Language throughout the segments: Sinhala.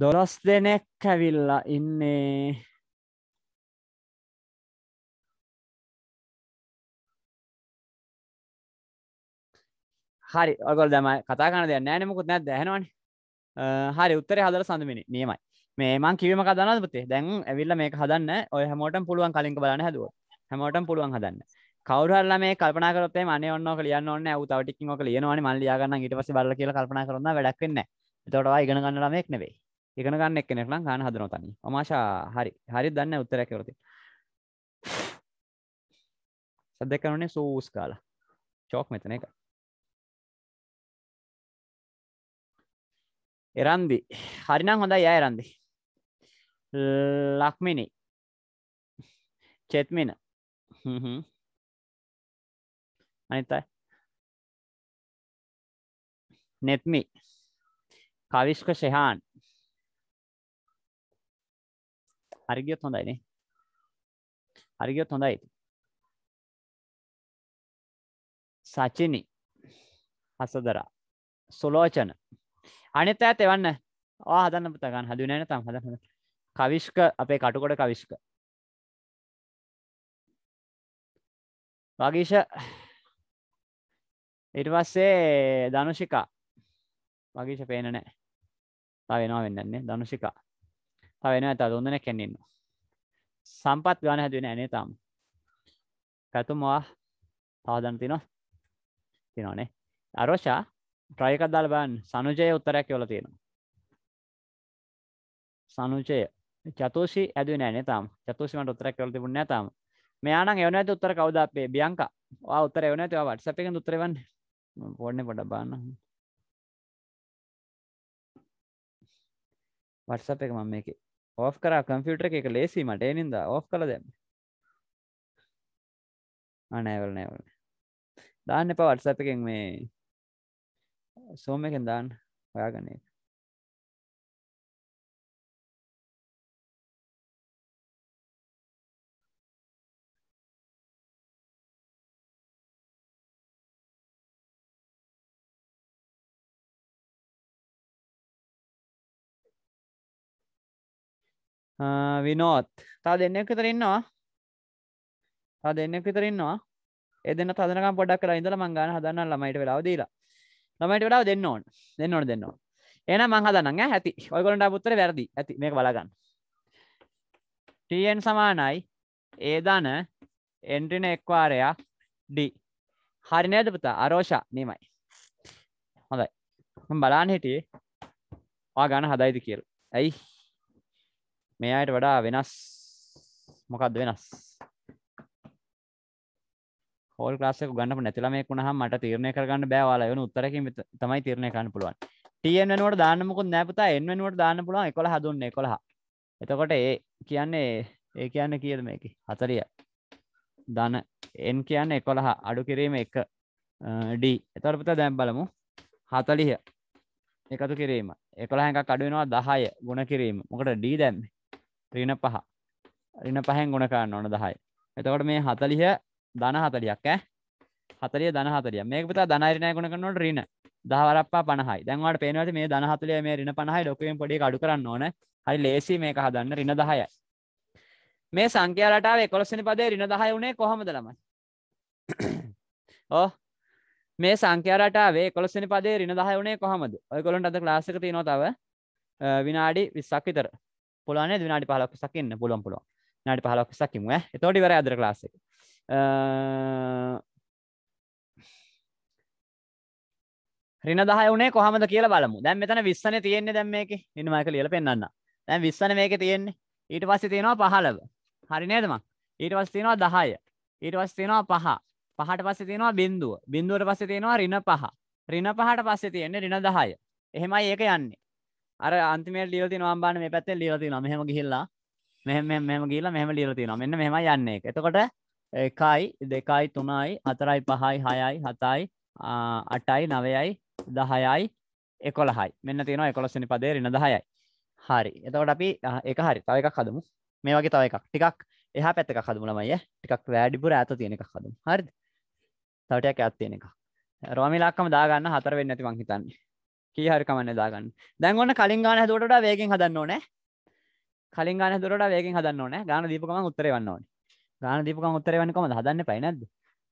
දොළොස් දෙනෙක් ඇවිල්ලා ඉන්නේ හරි ඔගොල් දම කතා කන දෙන්න නෑනමකුත් නැත් දැනවන හරි උත්තර හදර සඳමිනි නියමයි මේ මං කිවීම කදනපතේ දැන් ඇවිල්ල මේ හදන්න ඔය හැමෝට පුළුවන් කලින් බලන්න හැදුව හැමෝට පුළුවන් හදන්න කවරල මේ කල්පනකරත මන ඔන්න කියන්න න්න තවටික් ලියනවා මල්ලයාගන්න ඉට පස බල කියල කල්පන කරන්න වැඩක්වෙන්න තොටවා ඉගෙනගන්නලමෙක් නෙවෙයි ඉගෙන ගන්න එක්කෙනෙක් නම් ගන්න හදනවා තනිය. අමාෂා හරි. හරි දන්නේ උත්තරයක් කියලා තියෙනවා. සද්දයක් කරනනේ සෝස් කාලා. චෝක් මෙතන එක. එරන්දි. හරිනම් හොඳයි යා එරන්දි. ලක්මිනි. චෙත්මින. හ්ම් හ්ම්. අනිත් අය. නෙත්මි. කවිෂ්ක ශෙහාන්. හරිගියොත් හොඳයිනේ හරිගියොත් හොඳයි සචිනි හසදරා සුලෝචන අනිත් අයත් එවන්න ආ හදන්න පුතා ගන්න හදුවේ නැහැ නතම් හදන්න කවිෂ්ක අපේ කටුකොඩ කවිෂ්ක වගීෂ ඊට පස්සේ ධනුෂිකා වගීෂ පේන නැහැ. තව වෙනවා වෙන්නන්නේ ධනුෂිකා. වෙන ඇත දුන්දන කෙන්නෙන්න සම්පත් ගාන හැදවෙන ඇනේ තම් පැතුමවා පාදන් තින තිනෝනේ අරෝෂා ප්‍රයකත් දාල බන් සනුජය උත්තරයක් යොල තියෙන සනුජය චතුෂි ඇද නෑන තම් චතුෂමට උත්තරක් යොල තිබුණ නෑතම් මෙයාන එවන ඇති උත්තර කවද අපේ බියංක උත්තර එවන ඇතිව වටසපික උත්තරවන් පොඩ්න පොඩ බාන්න වටසප එක මම එක ඕෆ් කරා කම්පියුටර එක ලේසි මට එනින්ද ඕෆ් කළ දැම අනෑවල නෑවල දාන්න එපා වටසප් එකෙන් මේ සෝම එකෙන් දාන්න ඔයාගන්නේ විනෝත් තා දෙන්නෙක් විතරන්නවා තා දෙන්නෙක් විතරන්නවා එදන තදනක පොඩක් කර ඉඳල මංගන හදන්න ළමයිට වෙලාව දීලා ළමයිට වෙලාව දෙන්න ඕන් දෙන්න ඕන දෙන්න එන මංහදන්න ඇති ඔයකොලට පුත්තර වැරදි ඇති මේ බලගන්න ටන් සමානයි ඒ දන එන්ට්‍රින එක්වාරයක් ඩ හරිනයද පුතා අරෝෂා නීමයි හොඳයි බලාන් හිටියේ ආ ගන හදයිද කියල් ඇයි මේ අයට වඩා වෙනස් මොකක්ද වෙනස් හෝල් ලාසක ගන්න නැතිලමෙක් වුණහ මට තීරණය කරගන්න බෑවාලා වන උත්තරකින් තමයි තීරණය කරන්න පුළුවන් ටන් වෙනුවට දාන්නමුකුත් නැපතා එන් වෙනුවට දාන්න පුළුවන් එකොළ හදුන්න කොළහ එතකොට ඒ කියන්නේ ඒ කියන්න කියද මේකි හතරිය දන එන් කියන්න එකොළහා අඩු කිරීම එක ඩී එතරපත දැම් බලමු හතලිහ එකතු කිරීම එකොළ හැක් අඩුවෙනවා දහය ගුණ කිරීම මොකට ඩී දැම්ම රින පහ රින පහෙන් ගුණ කරන්න ඕන දහයි එතකොට මේ හතලිහ දන හතලියක් ඈ හතරිය දන හතරිය මේක පුතා ධනරිණය ගුණ කරනවට රින දහවරපා පණහයි දැන්වට පේනවට මේ දන හතලිය මේ රින පණහයි ලොකුවෙන් පොඩි අඩු කරන්න ඕන හරි ලේසි මේක හදන්න රින දහයයි මේ සංඛ්‍යාලටාව එකොළොස්සනි පදේ රින දහය වුණේ කොහොමද ළමයි ඕ මේ සංඛ්‍යාලටාවේ එකොළොස්සනි පදේ රින දහය වුණේ කොහමද ඔයගොල්ලන්ට අද ක්ලාස් එක තියෙනවා තව විනාඩි 20ක් විතර පුළුවන් නේද විනාඩි 15ක් විසක් ඉන්න පුළුවන් පුළුවන් විනාඩි 15ක් විසක් ඉමු ඈ එතකොට ඉවරයි අදට ක්ලාස් එක රින 10 උනේ කොහමද කියලා බලමු දැන් මෙතන 20 නේ තියෙන්නේ දැන් මේකේ මෙන්න මම ඒක ලියලා පෙන්නන්න දැන් 20 නේ මේකේ තියෙන්නේ ඊට පස්සේ තියෙනවා 15 හරි නේද මං ඊට පස්සේ තියෙනවා 10 ඊට පස්සේ තියෙනවා 5 5ට පස්සේ තියෙනවා බිඳුව බිඳුවට පස්සේ තියෙනවා රින 5 රින 5ට පස්සේ තියෙන්නේ රින 10 එහෙමයි ඒක යන්නේ අර අන්තිමේ ලියති නවාම්බාන මේ පැත්තේ ලියති නො මෙහම ගිහිල්ලා මෙහම මෙම ගිල මෙහම ලියලති නො මෙන්න මෙම යන්නේ එතකොට එකයි දෙකයි තුනයි අතරයි පහයි හයයි හතයි අටයි නවයයි දහයයි එකොළහයි මෙන්න තියෙන එකොලස්සනි පදේ රින දහයයි හරි එතකොට අපි එක හරි තව එකක් හදමු මේ වගේ තව එකක් ටිකක් එහ පැත්තක හදමුලමයි ටිකක් වැඩිපුර ඇත තියෙන එකක් හදමු හරිද තවටයක් ඇත් තියෙන එක රෝමිලාක්කම දාගන්න හතර වෙන්න ඇති මංහිතන්නේ කියහරි කමන්න දාගන්න දැන් ඔන්න කලින් ගාන හැදුවට වේගෙන් හදන්න ඕනේ කලින් ගාන හැදුවට වේගෙන් හදන්න ඕනේ ගාන දීපකම උත්තරේ වන්න ඕනේ ගාන දීපකම උත්තරේ වන්නේ කොහමද හදන්නේ පයි නැද්ද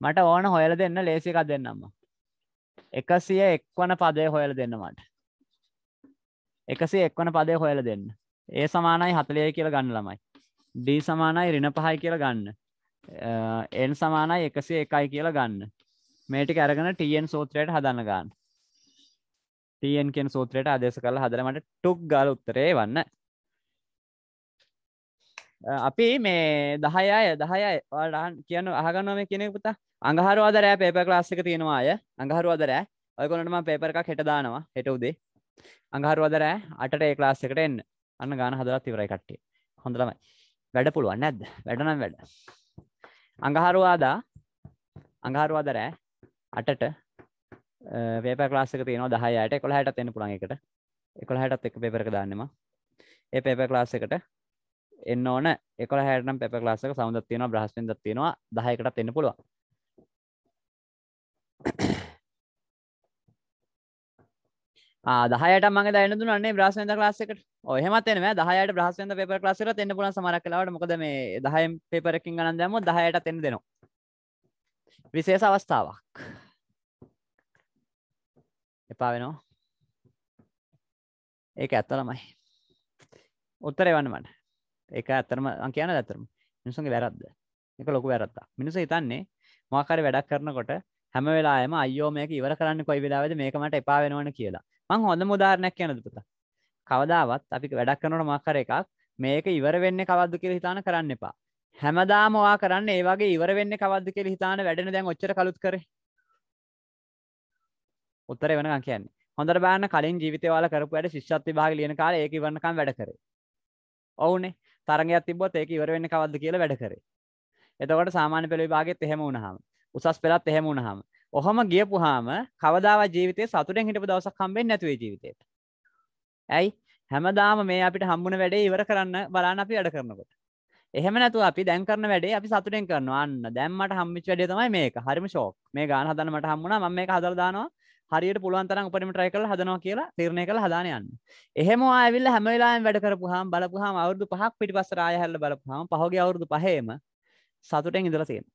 මට ඕන හොයලා දෙන්න ලේසි එකක් දෙන්නම්ම 101 වන පදය හොයලා දෙන්න මට 101 වන පදය හොයලා දෙන්න ඒ සමානයි 40 කියලා ගන්න ළමයි D සමානයි ඍණ 5යි කියලා ගන්න n සමානයි 101යි කියලා ගන්න මේ ටික අරගෙන TN සූත්‍රයට හදන්න ගන්න ටයන් කෙන සූත්‍රයට අදෙස කළ හදරමට ටුක් ගල උත්තරේ වන්න අපි මේ දහය අය දහය වාඩහන් කියන අහගනොම කෙනෙක් පුතා අඟහරවාදරෑ පේප ලාස්සික තියෙනවා අය අඟහරුවදරෑ ඔයකොනටම පේපර එකක් හෙට දානවා හෙට උදේ අඟහරුවදරෑ අට ඒ ලාස් එකට එන්න අන්න ගාන හදලා තිවරයි කට්ටිය හොඳලමයි වැඩ පුළුවන් නැද්ද වැඩනම් වැඩ අඟහරුවාදා අඟහරුවදරෑ අටට පේපර් ලාස්සක තියෙනවා දහයට කොළහට එන්න පුළන් එකට එකොළහටත් එක පේපරක දන්නවා ඒ පේපර් ලාස් එකට එන්න ඕන එකොළ හැටනම් පෙප ලාසක සෞදත් තියෙනවා බ්‍රහස්පෙන්දත් තියෙනවා දහයකටත් එන්න පුළුවන් දහයට මග දැන දුන්නේ බ්‍රහස්වෙන්ද ලාසකට ඔහමත් එන දහයට බ්‍රහස්වෙන්ද පේපර් ලාසකට එන්න පුළුවන් සමහරක් කලාවට මොකද මේ දහයෙන් පේපරකින් ගණන් දැම්මොත් දහයටත් එන්න දෙනවා විශේෂ අවස්ථාවක් එපා වෙනවා ඒක ඇත්තලමයි උත්තර එවන්න මට ඒක ඇතරම කියන ඇතරම මිනිසුන්ගේ වැරද්ද එක ලොකු වැරත්තා මිනිස හිතන්නේ මාකර වැඩක් කරනකොට හැම වෙලාම අයෝ මේක ඉවර කරන්න කොයි වෙලාවද මේකමට එපා වෙනවන කියලා මං හොඳ මුදාරණයක් කියන දුපත කවදාවත් අපි වැඩක් කරනට මාකර එකක් මේක ඉවර වෙන්න කවද්දු කියල හිතාන කරන්න එපා හැමදාමවා කරන්න ඒවාගේ ඉවර වෙන්න කවද්දු කියල හිතාන වැඩෙන දැන් ඔච්චර කලුත් කරේ උත්තර වෙනකම් කියන්නේ. හොඳට බලන්න කලින් ජීවිතේ ඔයාලා කරපු වැඩ ශිෂ්‍යත් විභාගේ ලියන කාලේ ඒක ඉවරනකම් වැඩ කරේ. ඔව්නේ. තරගයක් තිබ්බොත් ඒක ඉවර වෙන්නේ කවද්ද කියලා වැඩ කරේ. එතකොට සාමාන්‍ය පෙළ විභාගෙත් එහෙම වුණාම, උසස් පෙළත් එහෙම වුණාම, ඔහම ගියපුහාම කවදාවත් ජීවිතේ සතුටෙන් හිටපු දවසක් හම්බෙන්නේ නැතුවේ ජීවිතේට. ඇයි? හැමදාම මේ අපිට හම්බුන වැඩේ ඉවර කරන්න බලන්න අපි වැඩ කරනකොට. එහෙම නැතුව අපි දැන් කරන වැඩේ අපි සතුටෙන් කරනවා. අන්න දැන් මට හම්බෙච්ච වැඩේ තමයි මේක. හරිම ෂෝක්. මේ ගාන හදන්න මට හම්බුණා. මම මේක හදලා දානවා. හරියට පුළුවන්තරම් උපරිම ට්‍රයි කළ හදනවා කියලා තිරණය කළ හදානයන්න එහෙම ඇවිල් හැමලාම් වැඩ කරපුහම් බලපුහම අවුදු පහක් පිටිපස්ස රායහැල්ල බලපුහම පහෝගේ අවුරුදු පහේම සතුටෙන් ඉදලසයෙන්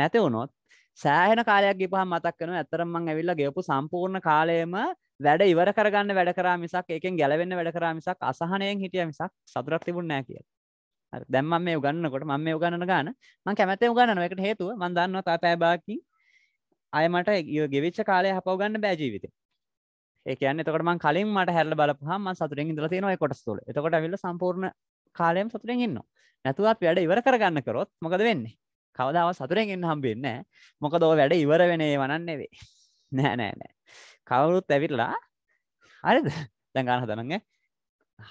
නැති වුණොත් සෑහෙන කාලයක් ගිපහ මතක් වන ඇතරම්මං ඇවිල්ල ගෙපු සම්පූර්ණ කාලයම වැඩ ඉවර කරගන්න වැඩ කරා මිසක් එකෙන් ගැලවෙන්න වැඩ කරා මිසක් අසහනයෙන් හිටිය මිසක් සතුරක් තිබුණ නෑ කිය දැම්ම මේ උගන්නකොට මම මේ උගන්න ගන්න මං කැමත උගන්නනකට හේතුව මන්දන්නවා තා පෑබාකින් අයමට ගෙවිච්ච කාලය හපව ගන්න බෑජීවිත ඒකන තකට කලින් මට හැල්ල බලපහම සතුරෙන් ඉදල තියෙනවා කොටස් තුල එතකොට විල්ල සම්පූර්ණ කාලයම් සතුරෙන් ඉන්න නැතුවත් වැඩ ඉවර කරගන්න කරොත් මොකද වෙන්නේ කවදාව සතුරෙන් ඉන්න හම්බෙන්න මොකද ඔ වැඩ ඉවර වෙනේ වනන්නෙවේ නෑ නෑ නෑ කවුරුත් ඇවිල්ලා හරිද දැඟාන හදනග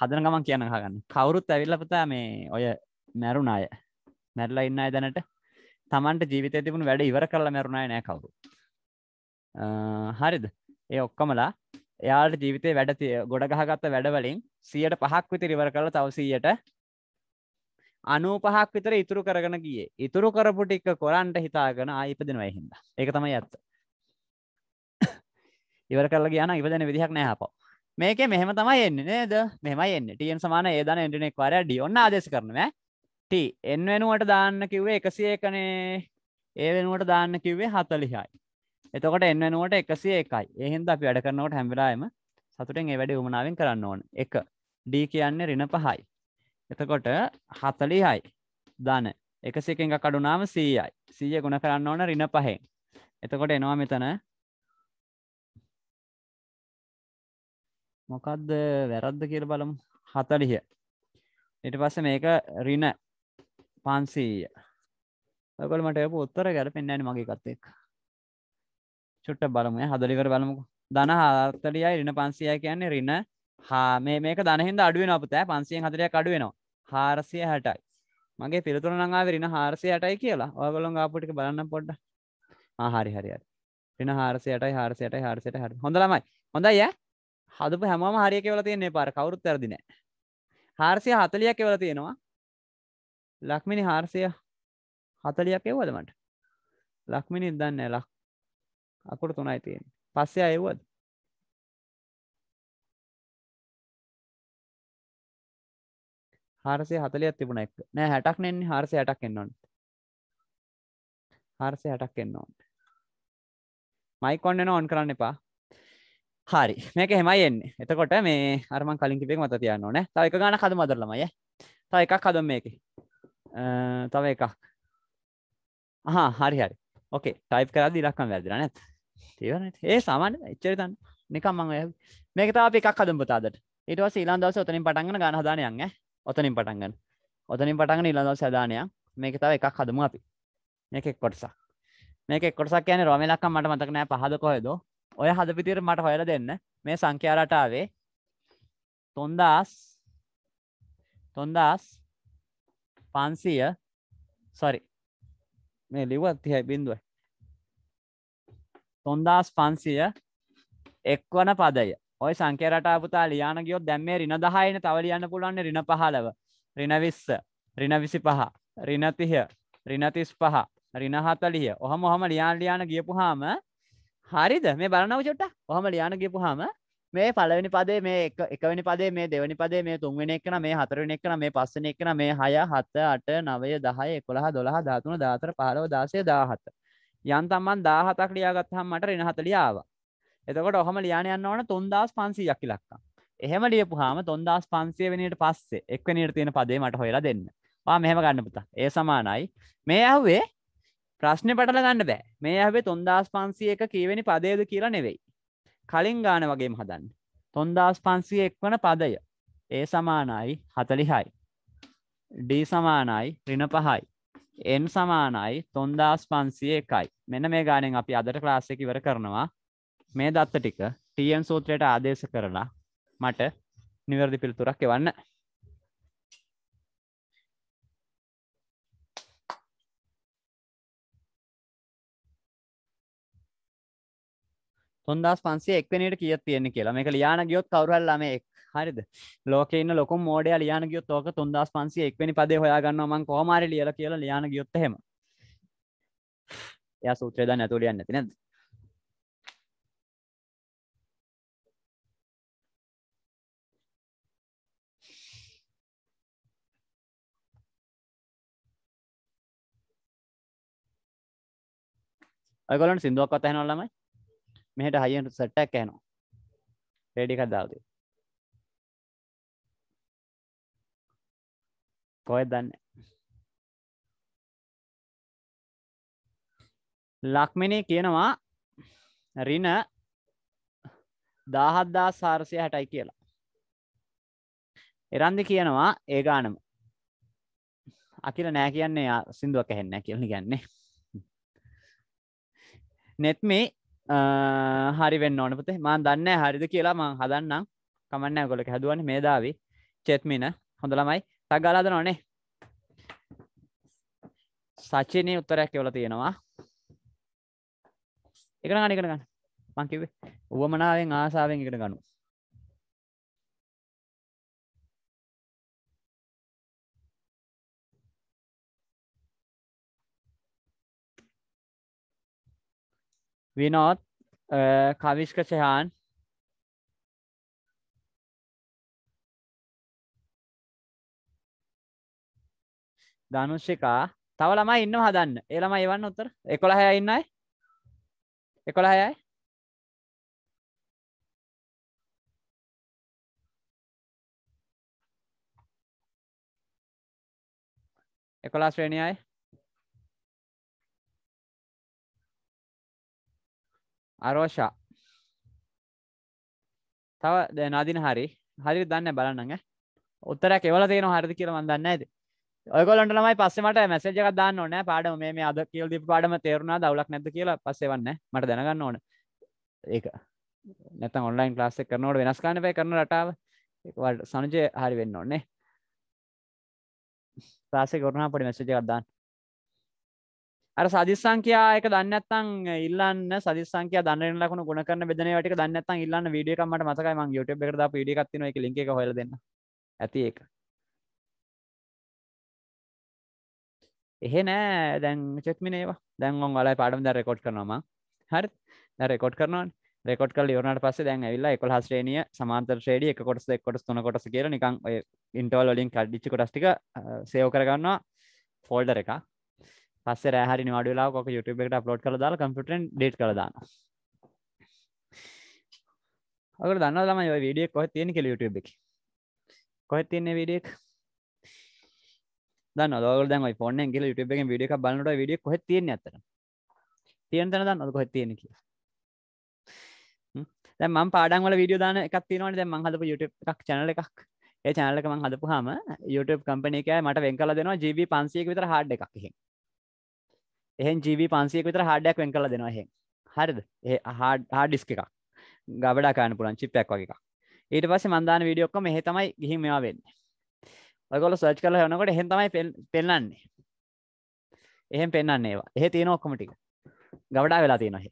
හදන ගමන් කියන්න හගන්න කවුරුත් ඇවිල්ලපතා මේ ඔය මැරුණ අය මැරලා ඉන්න අය දැනට තමන්ට ජීවිත තිබුණ වැඩ ඉවර කරලා මැරුණය නෑ කවුරු හරිද ඒ ඔක්කොමලා එයාට ජීවිතය වැඩ ගොඩගහගත්ත වැඩවලින් සියට පහක් විත රිවර කළ තවසීයට අනූපහක් විතර ඉතුරු කරගෙන ගිය ඉතුරු කරපු ටික්ක කොරන්ට හිතාගෙන ආයිපදින වයහින්ද ඒක තමයි ඇත්ත ඉවර කරලා ගියන ඉපදන විදිහක් නෑහපෝ මේක මෙහම තමයි එන්න නේද මෙමයි එන්න ටියන් සමාන ඒදන එටනෙක් වර ඩි ඔන්න ආදෙස කරනව ටී එන් වෙනුවට දාන්න කිව්වේ එකසිය එකනේ ඒ වෙනුවට දාන්න කිව්වේ හතලිහායි එතකොට එන් වෙනුවට එකසිය එකයි ඒහින්ද අපි වැඩ කරනවට හැමිලායම සතුටෙන් ඒ වැඩි උමනාවෙන් කරන්න ඕන එක ඩ කියන්නේ රින පහයි එතකොට හතලි හයි ධන එකසිකෙන් කඩුනාම සීයයි සීය ගුණ කරන්න ඕන රින පහෙන් එතකොට එනවා මෙතන මොකක්ද වැරද්ද කියල බලමු හතලිහ ඉට පස්ස මේක රින පන්සීය ඔකොල් මට ඔප උත්තර ගැල පෙන්න්නන මගේ කත්තෙක් චුට්ට බලමුය හදලිවර බලමුකු දන හාතරියයි රින පන්සිය කියන්නේ රින්න හා මේ මේක දනහිද අඩුවෙන අපතෑ පන්සියෙන් හතරයක් අඩුවෙනවා හාරසිය හැටයි මගේ පිළිතුර නඟාව රින හාරසිය යටයි කියලා ඔයගොලොන් ආපුටික බලන්න පොඩ්ඩ ආහරි හරියට රින හාරසියටයි හාරසියටයි හාරසියට හරි හොඳලමයි හොඳයි ය හදපු හැමෝම හරිය කෙවල තියන්නේ පාර කවුරුත් ඇරදින හාරසිය හතලියක් කෙවල තියෙනවා ලක්මිනි හාරසිය හතලියක් එව්වද මට ලක්මිනි දන්න ලක් අකුරු තුනයි තියෙන පස්සේ අයවුවද හාරසේ හතලයක් තිබුණ එක් නෑ හැටක් නෙන්නේ හාරසය හටක් එන්නොන් හාරසය හටක් එන්න ඕන් මයිකොන්නෙන ඔන් කරන්න එපා හරි මේක හෙමයි එන්නේ එතකොට මේ අරමන් කලින් කිපේ මත තියන්න ඕනෑ තව එක ගාන කද මදරලමය තව එකක් හදම් මේක තව එකක් හා හරි හරි ඕකේ ටයිප් කරද ඉරක්කම් වැදිරන ඇත් තිවන ඒ සාමාන්‍ය එච්චරිතන් නිකම් මං මේක තාව එකක් හදම් පුතාදට ඊට සීලාන්දවස ඔතනින් පටන්ගන ගන හදානයන් ඔතනින් පටන්ගන්න ඔතනින් පටන් ඉලඳව සධානයක් මේක තාව එකක් හදම අපි මේකෙක් කොටසක් මේක කොටසක් කියන රොමලක් මට මතක නෑ පහද කොයද ඔය හද පිතිර මට හොයල දෙන්න මේ සංඛ්‍යාරටාවේ තොන්දස් තොන්දස් පන්සීය සොරි මේ ලිව අත්තිහයි බින්දුවයි තුන්දස් පන්සිය එක්වන පදය ඔය සංකේරටාපුතා ලියාන ගියොත් දැම් මේ රින දහයින තව ලියන්න පුළුවන් රින පහලව රිනවිස්ස රිනවිසි පහ රිනතිහය රිනතිස් පහ රිනහතලිය ඔහම ඔහම ලියාන් ලියාන ගියපුහාම හරිද මේ බලනව චොට්ට ඔහම ලියාන ගියපුහාම මේ පලවෙනි පදේ මේ එකවැනි පදේ මේ දෙවැනි පදේ මේ තුන්වෙන එකන මේ හතරවෙන එකන මේ පස්සන එකන මේ හය හත අට නවය දහය එකොළහ දොළහ ධාතුන ධාතර පහලව දාසය දාහත යන්තම්මන් දාහතක් ලියාගත්හම් මට රෙනහත ලියාව එතකොට ඔහම ලියාන යන්න ඕන තුන්දස් පන්සීයක් ඉලක්කම් එහෙම ලියපු හාම තුන්දස් පන්සිය වෙනට පස්සේ එක් නිට තියෙන පදේ මට හොයලා දෙන්න වා මෙහම ගන්න පුතා ඒ සමානයි මේ ඇහුවේ ප්‍රශ්නය පටල ගන්න බෑ මේ ඇහේ තුන්දස් පන්සිය එක කියවෙනි පදේද කියලා නෙවෙයි කලින් ගාන වගේ හදන්න තුන්දස් පන්සිය එක් වන පදය ඒ සමානයි හතලිහයි ඩී සමානයි රින පහයි එම් සමානයි තොන්දස් පන්සිය එකයි මෙන මේ ගානෙන් අපි අදට ක්ලාසයක ඉවර කරනවා මේ දත්ත ටික ටම් සූත්‍රයට ආදේශ කරලා මට නිවැරදි පිළිතුරක් එවන්න තොන්දස් පන්සේ එක්වනිට කිය තියෙන්නේ කියලා මේක ලියාන ගියොත් කවරුහල්ලා මේ එක් හරිද ලෝකන්න ලොක මෝඩ ලියන ගියොත් ෝක තුන්දස් පන්සේ එක්වනි පද හොයාගන්න මං කෝමර ලියල කියල ලියන ගියොත් හෙම ය සූත්‍රයද නැතුලියන්න ඇති නැද ගොලන් සිින්දුවක් කොතහනොල්ලමයි මෙහට හයිෙන් සට්ටක් කෑනවා පෙඩිකත් දාවදී කොහෙද දන්නේ ලක්මිනේ කියනවා රින දාහත්දා සාරසය හැටයි කියලා. එරන්දි කියනවා ඒ ගානම අකිල නෑ කියන්නේ සිින්දුවක් ඇහෙන්න කියල ගන්නේ. නෙත් මේ හරි වෙන්න ඕනපතේ මන් දන්න හරිද කියලා මං හදන්නම් කමන්න ගොලක හැදුවන මේදාවී චෙත්මින හොඳලමයි තක්ගාලාද නොනේ සචිනය උත්තරයක් එවල තියෙනවා එක ගන්න එකට ගන්න මංකිවේ උවමනාවෙන් ආසාාවෙන් එකට ගනු විනෝත් කවිශ්ක සයහන් ධනුෂිකා තව ළමයි ඉන්නව හදන්න ඒ ළමයි එවන්න උත්තර 11 අය ඉන්නයි 11 අය එකොලා ශ්‍රේණියයි අරෝෂා තව නදින හරි හරි දන්න බලන්නඟ උත්තරයක් එවල තියෙන හරිදි කියල මන්දන්න ඇති ඔයගොලන්ට නමයි පස්සෙමට මැසේජ එකක් දාන්න ඕන පාඩම මේ අද කියල් දිප පාඩම තේරුණා දවලක් නැද කියලා පස්සෙවන්න මට දැනගන්න ඕන ඒක නැත ඔන්ලයින් ලාස්සෙ කරනවට වෙනස්කාන පය කරන රටාව එකවට සනුජය හරි වෙන්න ඕන්නේ ලාසෙ කරනා පොඩි මැසජ එකක් දාන්න අර සදිස්සංකයා එක දන්නත්තං ඉල්ලන්න සදිස්සංක දන්න ලකුණ ගුණකරන බෙදන වැට දන්නත්තන් ඉල්ලන්න වීඩියකමට මතකයි මං යුට එකද පිඩිගත්න එක ලික හොල දෙන්න ඇති ඒක එහෙ නෑ දැන් චෙක්මිනේවා දැන් ඔන් වලයි පාඩම් දැ රෙකොඩ් කරනවා හරි දැ රෙකොඩ් කරනවා රෙකොඩ් කල වනට පස දැන් ඇවිල්ලා එකො හස්ට්‍රේනිය සමාන්තර ශ්‍රේඩිය එක කොටස එක් කොටස් තුන කොටස කියර නිකං ඉන්ටවල්ලින් කඩ්ඩිච්චි කොටස්ටික සයෝ කරගන්නවා ෆෝල්ඩර එක පස්ස රෑහරි නිවාඩලා කොක YouTube එකට අප්ලෝඩ් කළ දාලා කම්පිටෙන් ඩේට් කරදාන්න අගර දන්න ම විඩියක් කොහ තියෙන කෙල YouTube එක කොහ තියන්නේ විඩියක් දන්න දෝග දැන් ෆෝන ගල ුටබ එක විඩිය බලන්නට විඩිය කොහ තියෙන ඇතර තියෙන තන දන්න කොහ තියෙන කිය ම පාඩන් වල විඩිය දාන එකක් තිනවට දැ මංහදපු යුට එකක් චනල එකක් ඒ චනලක මං හදපු හම යුටබ කම්පනක මට වෙන්කල දෙනවා ජීවී පන්සියක විතර හඩ් එකක් එහෙ එහෙන් ජීවී පන්සියක විතර හඩයක් වෙන් කල දෙනවා හෙ හරිද ඒ හාඩිස්ක එකක් ගබඩා කාන පුරංචි පැක් වගේ එකක් ඊට පස්සේ මන්දාන විඩියක්ක මෙහෙ තමයි ගිහි මෙවා වෙන්නේ ඔයගොල්ලෝ සර්ච් කරලා හොයනකොට එහෙන් තමයි පෙන්නන්නේ. එහෙන් පෙන්නන්නේ ඒවා. එහෙ තියෙන ඔක්කොම ටික. ගවඩා වෙලා තියෙනවා එහෙ.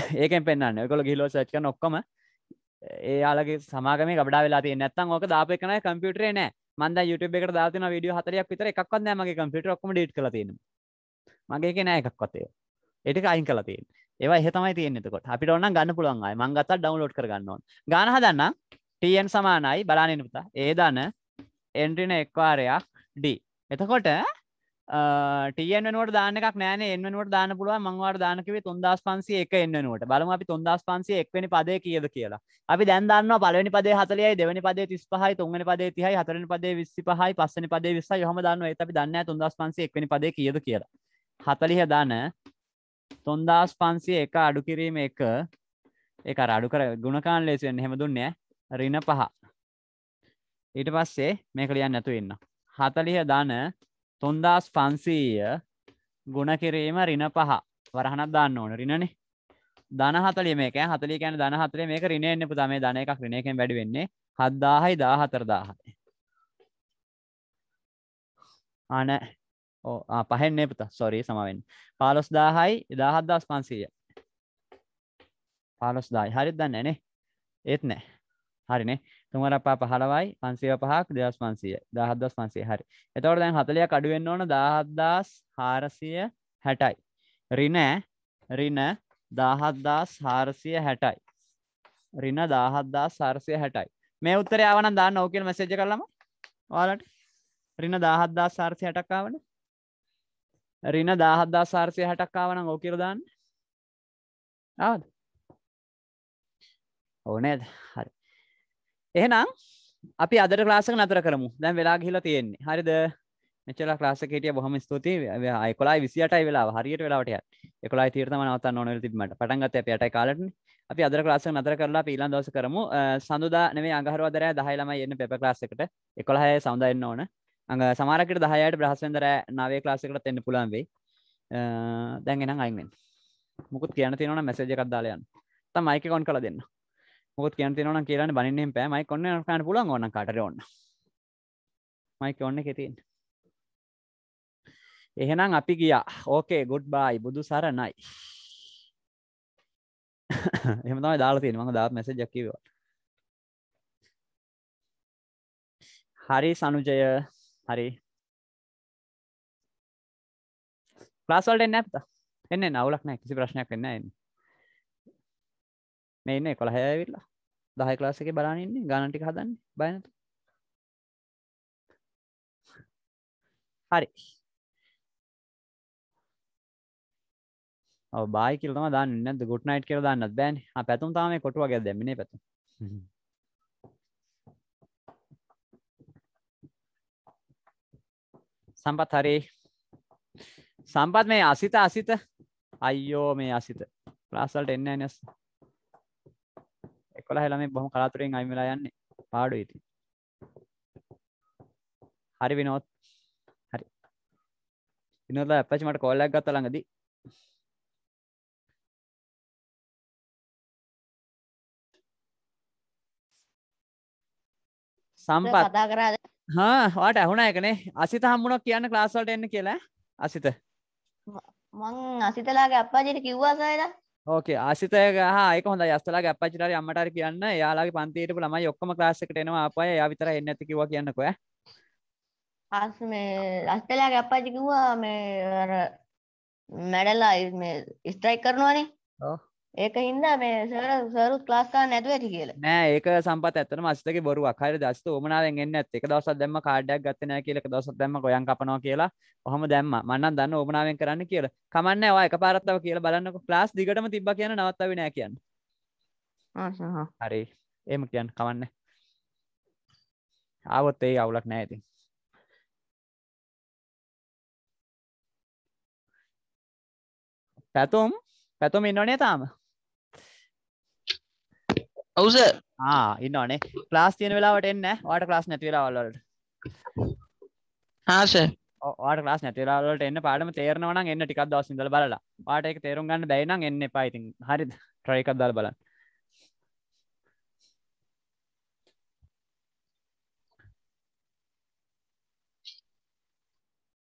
ඒකෙන් පෙන්නන්නේ. ඔයගොල්ලෝ ගිහලා සර්ච් කරන ඔක්කොම ඒ යාලගේ සමාගමේ ගබඩා වෙලා තියෙන්නේ නැත්නම් ඕක දාපු එක නෑ කම්පියුටරේ නෑ. මම දැන් YouTube එකට දාලා තියෙන වීඩියෝ 40ක් විතර එකක්වත් නෑ මගේ කම්පියුටර් ඔක්කොම ඩිලීට් කරලා තියෙනවා. මගේ එකේ නෑ එකක්වත් ඒවා. ඒ ටික අයින් කරලා තියෙන්නේ. ඒවා එහෙ තමයි තියෙන්නේ එතකොට. අපිට ඕන නම් ගන්න පුළුවන් ආයේ. මං ගත්තා ඩවුන්ලෝඩ් කරගන්න ඕන. ගාන හදන්න TN සමානයි බලන්න ඉන්න පුතා. ඒ දාන 0.5 එන්ට්‍රින එක්වාරයක් ඩ එතකොට ටයනුවට දානක් නෑන එන්නුවට දාන පුළුව මංවාර දානකව තුන්දස් පන්සේ එක එන්නුවට බලම අපි තුන්දස් පන්සේ එක්වනි පදය කියද කියලා අපි දැන්දන්න පලනි පද හතලයි දෙවනි පදේ තිස් පහයි තුන්ගනි පදේ තිහයි හතරන පදේ විස්සි පහයි පස්සන පදේ විස්ස හම දන්න අපි දන්න තුන්දස් පන්සේ එක්වනි පදේ කියද කියලා හතලිහ දාන තුන්දස් පන්සේ එක අඩු කිරීම එක එක අඩු කර ගුණකාන් ලේසියෙන් හෙමදුන්නේ රින පහ ඊට පස්සේ මේක ලියන්න නැතු ඉන්න. හතලිහ ධන තුන්දස් පන්සීය ගුණ කිරීම රින පහ වරහනක් දාන්න ඕන රිනනේ ධන හතලි මේක හතලි කියන ධන හතරේ මේක රිනේ එන්න පුතා මේ ධන එකක් රින එකෙන් වැඩි වෙන්නේ 7000යි 14000යි. අන ඕ ආ පහෙන් නේ පුතා සෝරි සම වෙන්න. 15000යි 17500යි. 15000යි හරියද දන්නේ නැහැ නේ. ඒත් නැහැ. හරිනේ තුමර පා පහලවයි පන්සිව පහක් දෙදස් පන්සිය දහදස් පන්සේ හරි එතවට දැන් හතලයක් අඩුවෙන්න්න ඕන දහත්දස් හාරසිය හැටයි රිනෑ රින දහත්දස් හාරසිය හැටයි රින දහත්දා සාර්සය හැටයි මේ උත්තරයාවන දාන්න ඕකල් මැසේජ කරලම වාලට රින දහත්දා සාර්සය හැටක්කාවන රින දහත්දා සාර්සය හැටක්කාවන ඕකිරදාන්න ආද ඕනේද හරි එහෙනම් අපි අද ලාසක නතර කරමු දැන් වෙලා ගහිලා තියෙන්නේ හරිද මෙචල ලාසකට බොහම ස්තුති අයකොලා විසිටයි වෙලා හරියට වෙලාට එකොලා තීරතම නවතන්න නොනල් තිබීමට පටන්ගත පට කාලට අපි අද ලාසක නතර කරලා පිල්ලන් දෝස කරමු සඳුදා නෙේ අඟහරවදරය දහයිලම එන්න පෙප ලාසකට එකොළහය සෞඳන්න ඕන අඟ සමාරකට දහයට බ්‍රහස්වෙන්දර නාවේ ලාසකට එන්න පුළන්වෙයි දැන්ගෙනම් අයිමෙන් මුකුත් කියන තියනවන මැසජ කක්දාලයන් තම මයික කොන් කළ දෙන්න හොත් කියන තිනවන කියරන්න බනින්නෙන් පෑ මයි කොන්න න්න පුලන් ඕන්න කටර ඔන්න මයික ඔන්න කෙතින් එහෙනම් අපි ගියා ඕකේ ගුඩ් බායි බුදු සරණයි එහමතමයි දාලා තියෙන මඟ දාත් මැසෙජ් ජක්කිවවා හරි සනුජය හරි ලාස්වල්ට එන්න ඇත එන්න නවුලක් නෑ කිසි ප්‍රශ්නයක් වෙන්න එන්නේ මේ ඉන්න කොළ හැවිල්ලා දහයි ක්ලාස එක බලානන්නේ ගානටික හදන්න බයනතු හරි බයි කියලම දන්න ද ගුට නයිට් කියල දන්නත් බෑන් පැතුම් තම කොටුව ගැ දෙමන පැතු සම්පත් හරි සම්පත් මේ අසිත අසිත අයියෝ මේ අසිත ප්‍රාසල්ට එන්න නස් එකොළ හැලමේ බොහම කලාතුරෙන් අයිමලා යන්න පාඩු ඉති හරි විනෝත් හරි විනෝද අපපචිමට කෝල්ලක් ගත්ත ළඟදී සම්පත් කතා කරාද හා වාට ඇහුණ එකනේ අසිත හම්බුණක් කියන්න ක්ලාස්වලට එන්න කියලා අසිත මං අසිතලාගේ අප්පාජයට කිව්වා සයලා ඕකේ ආසිතය හාක හොඳ යස්තලා ගැපචිට අම්මටර කියන්න යාලාගේ පන්තීරපු ළම යොක්කම ලාස්සකට එනවා අපය යවිතර එන්න ඇති කිව කියන්නකො ආස මේ ලස්තලා ගැප්පාචි කිව්වා මේ මැඩලා ස්ට්‍රයික් කරනවානේ ඒක හින්දා මේ සර් සරුත් ක්ලාස් ගන්න නැතුව ඇති කියලා. නෑ ඒක සම්පත ඇත්තටම අසිතගේ බොරුවක්. හරියට දැස්ත ඕමනාවෙන් එන්නේ නැත්තේ. එක දවසක් දැම්ම කාඩයක් ගත්තේ නෑ කියලා එක දවසක් දැම්ම ගොයන් කපනවා කියලා. ඔහම දැම්මා. මම නම් දන්න ඕමනාවෙන් කරන්න කියලා. කමන්නේ ඔයා එකපාරක් තව කියලා බලන්නකො. ක්ලාස් දිගටම තිබ්බා කියන නවත්තවෙ නෑ කියන්නේ. ආ හරි. එහෙම කියන්න කමන්නේ. ආවොත් ඒ අවුලක් නෑ ඉතින්. පැතුම් පැතුම් ඉන්නවනේ තාම. අවස ඉන්නනේ ලාස් තියන වෙලාවට එන්න වාට ලාස් නැතිවෙලාවල්ලට හාස ට ලාස් නැතිලාවලට එන්න පාඩම තේරනවන එන්න ටිකක් දවසිදල බලලා පාටක තේරුම් ගන්න බැයිනම් එන්න පයිතින් හරි ට්‍රයිකක් දල් බලන්න